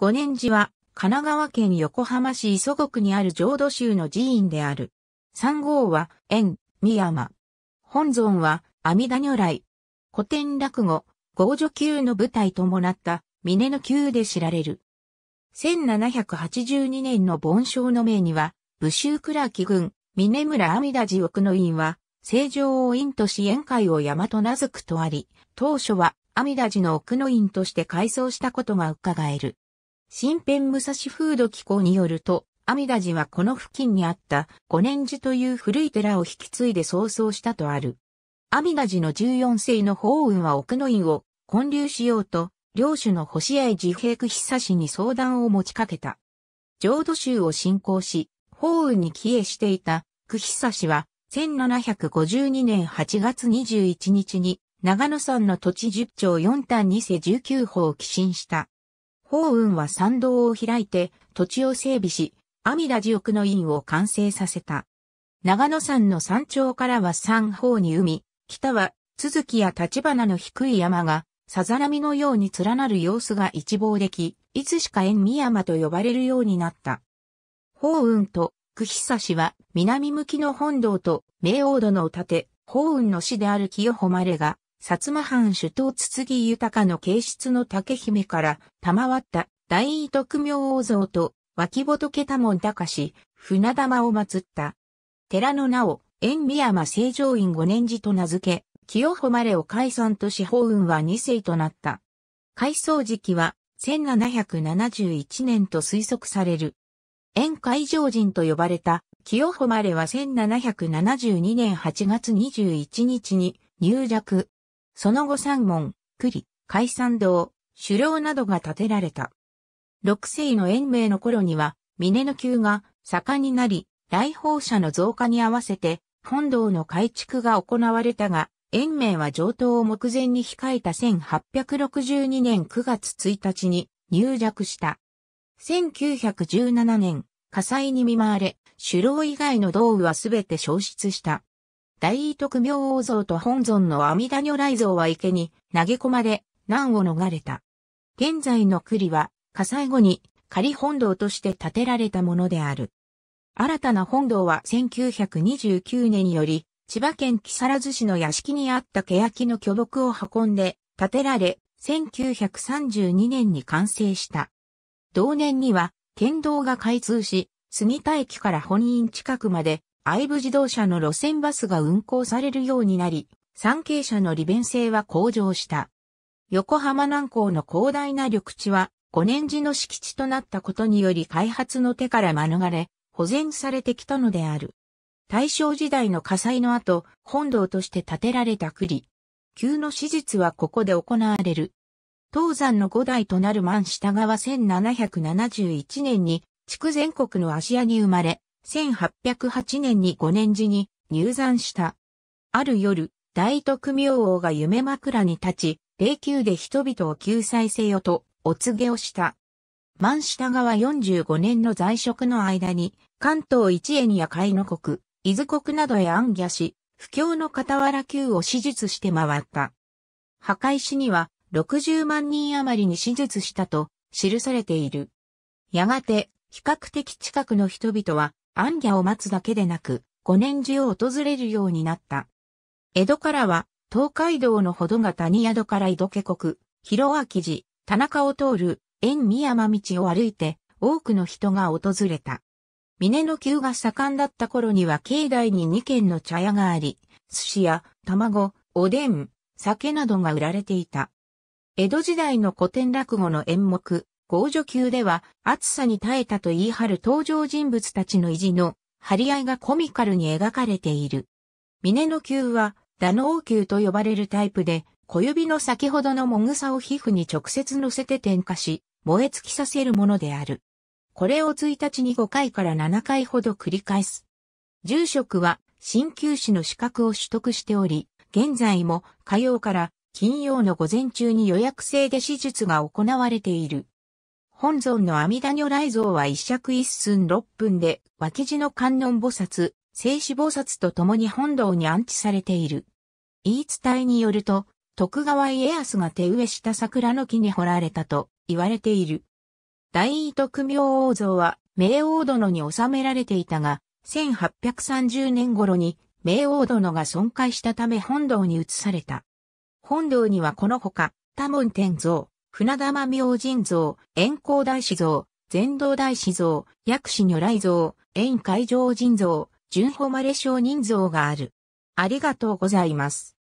五年寺は、神奈川県横浜市磯国にある浄土宗の寺院である。三号は、縁、三山。本尊は、阿弥陀如来。古典落語、豪女級の舞台ともなった、峰の級で知られる。1782年の盆章の命には、武州倉木郡、峰村阿弥陀寺奥の院は、正常を院とし宴会を山と名付くとあり、当初は阿弥陀寺の奥の院として改装したことが伺える。新編武蔵風土機構によると、阿弥陀寺はこの付近にあった五年寺という古い寺を引き継いで創創したとある。阿弥陀寺の14世の法雲は奥の院を建立しようと、領主の星合寺平久久氏に相談を持ちかけた。浄土宗を信仰し、法雲に帰依していた久久氏は、1752年8月21日に、長野山の土地10町4単2世19法を寄進した。法雲は参道を開いて土地を整備し、阿弥陀寺奥の院を完成させた。長野山の山頂からは山方に海、北は続きや立花の低い山が、さざ波のように連なる様子が一望でき、いつしか縁見山と呼ばれるようになった。法雲と久久氏は南向きの本堂と明王殿を建て、法雲の師である清誉が薩摩藩主党筒木豊の形質の竹姫から賜った大異徳明王像と脇仏多門隆、船玉を祀った。寺の名を、縁美山成城院五年寺と名付け、清誉れを解散と四方運は二世となった。改装時期は1771年と推測される。縁海上人と呼ばれた清誉れは1772年8月21日に入弱、その後三門、栗、海山堂、狩猟などが建てられた。六世の延命の頃には、峰の宮が盛んになり、来訪者の増加に合わせて、本堂の改築が行われたが、延命は上等を目前に控えた1862年9月1日に入弱した。1917年、火災に見舞われ、首老以外の道具はすべて消失した。大異徳明王像と本尊の阿弥陀如来像は池に投げ込まれ、難を逃れた。現在の栗は火災後に仮本堂として建てられたものである。新たな本堂は1929年より、千葉県木更津市の屋敷にあった欅の巨木を運んで建てられ、1932年に完成した。同年には、県道が開通し、杉田駅から本院近くまで愛部自動車の路線バスが運行されるようになり、産経車の利便性は向上した。横浜南港の広大な緑地は、5年時の敷地となったことにより開発の手から免れ、保全されてきたのである。大正時代の火災の後、本堂として建てられた栗。急の手術はここで行われる。東山の5代となる満下川1771年に、地区全国の芦屋に生まれ、1808年に5年時に入山した。ある夜、大徳明王が夢枕に立ち、霊宮で人々を救済せよとお告げをした。満下川45年の在職の間に、関東一円や海の国、伊豆国などへ暗夜し、不況の傍ら級を手術して回った。墓石には60万人余りに手術したと記されている。やがて、比較的近くの人々はギャを待つだけでなく、五年中訪れるようになった。江戸からは、東海道のほどが谷宿から井戸家国、広明寺、田中を通る、縁三山道を歩いて、多くの人が訪れた。峰の急が盛んだった頃には境内に2軒の茶屋があり、寿司や卵、おでん、酒などが売られていた。江戸時代の古典落語の演目、豪女級では暑さに耐えたと言い張る登場人物たちの意地の張り合いがコミカルに描かれている。峰の級は、打王級と呼ばれるタイプで、小指の先ほどのもぐさを皮膚に直接乗せて点火し、燃え尽きさせるものである。これを1日に5回から7回ほど繰り返す。住職は、新旧士の資格を取得しており、現在も火曜から金曜の午前中に予約制で手術が行われている。本尊の阿弥陀如来像は一尺一寸六分で、脇地の観音菩薩、聖子菩薩と共に本堂に安置されている。言い伝えによると、徳川家康が手植えした桜の木に掘られたと言われている。大伊徳明王像は、明王殿に収められていたが、1830年頃に、明王殿が損壊したため本堂に移された。本堂にはこのほか、多門天像、船玉明神像、円光大師像、全道大師像、薬師如来像、円海上神像、純誉稀少人像がある。ありがとうございます。